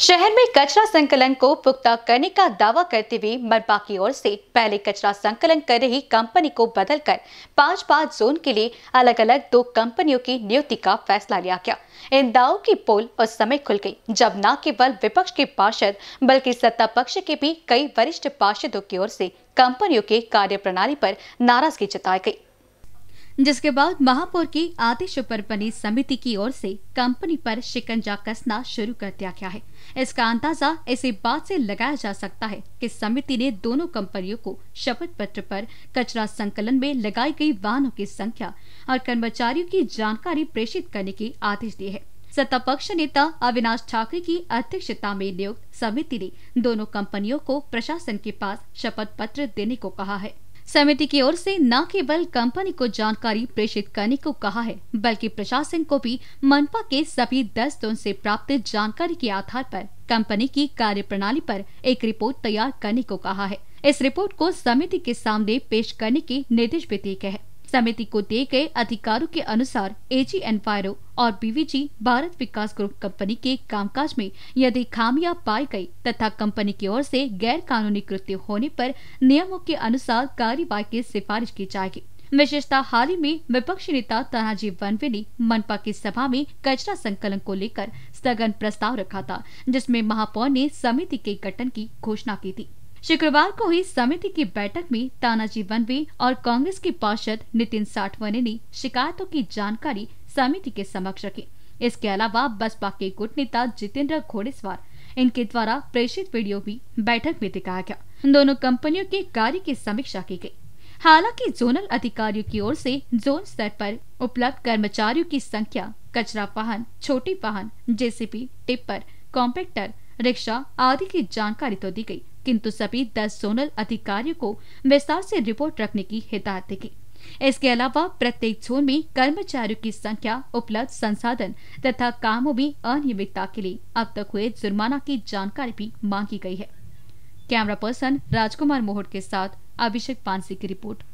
शहर में कचरा संकलन को पुख्ता करने का दावा करते हुए मरपा की ओर से पहले कचरा संकलन कर रही कंपनी को बदलकर पांच पांच जोन के लिए अलग अलग दो कंपनियों की नियुक्ति का फैसला लिया गया इन दावों की पोल उस समय खुल गई जब न केवल विपक्ष के पार्षद बल्कि सत्ता पक्ष के भी कई वरिष्ठ पार्षदों की ओर से कंपनियों के कार्य प्रणाली पर नाराजगी जताई गयी जिसके बाद महापौर की आदेश पर बनी समिति की ओर से कंपनी पर शिकंजा कसना शुरू कर दिया गया है इसका अंदाजा इसी बात से लगाया जा सकता है कि समिति ने दोनों कंपनियों को शपथ पत्र पर कचरा संकलन में लगाई गई वाहनों की संख्या और कर्मचारियों की जानकारी प्रेषित करने के आदेश दिए है सत्ता पक्ष नेता अविनाश ठाकरे की अध्यक्षता में नियुक्त समिति ने दोनों कंपनियों को प्रशासन के पास शपथ पत्र देने को कहा है समिति की ओर से न केवल कंपनी को जानकारी प्रेषित करने को कहा है बल्कि प्रशासन को भी मनपा के सभी दस जोन से प्राप्त जानकारी के आधार पर कंपनी की कार्य प्रणाली पर एक रिपोर्ट तैयार करने को कहा है इस रिपोर्ट को समिति के सामने पेश करने के निर्देश भी दिए गए हैं समिति को दिए गए अधिकारों के अनुसार एजी एनवायरो और BVG Bharat Vikas group company के कामकाज में यदि खामियां पाई गई तथा कंपनी की ओर से गैर कानूनी कृत्य होने पर नियमों के अनुसार कार्यवाही की सिफारिश की जाएगी विशेषता हाल ही में विपक्षी नेता तानाजी वनवे ने मनपा की सभा में कचरा संकलन को लेकर स्थगन प्रस्ताव रखा था जिसमें महापौर ने समिति के गठन की घोषणा की थी शुक्रवार को हुई समिति की बैठक में तानाजी वनवे और कांग्रेस के पार्षद नितिन साठवने ने शिकायतों की जानकारी समिति के समक्ष रखी इसके अलावा बसपा के गुट नेता जितेंद्र घोड़ेसवार इनके द्वारा प्रेषित वीडियो भी बैठक में दिखाया गया दोनों कंपनियों के कार्य की समीक्षा की गई हालांकि जोनल अधिकारियों की ओर से जोन स्तर पर उपलब्ध कर्मचारियों की संख्या कचरा वाहन छोटी वाहन जेसीपी टिप्पर कॉम्पैक्टर रिक्शा आदि की जानकारी तो दी गई किंतु सभी दस जोनल अधिकारियों को विस्तार से रिपोर्ट रखने की हिदायत देगी इसके अलावा प्रत्येक जोन में कर्मचारियों की संख्या उपलब्ध संसाधन तथा कामों में अनियमितता के लिए अब तक हुए जुर्माना की जानकारी भी मांगी गई है कैमरा पर्सन राजकुमार मोहट के साथ अभिषेक पांसी की रिपोर्ट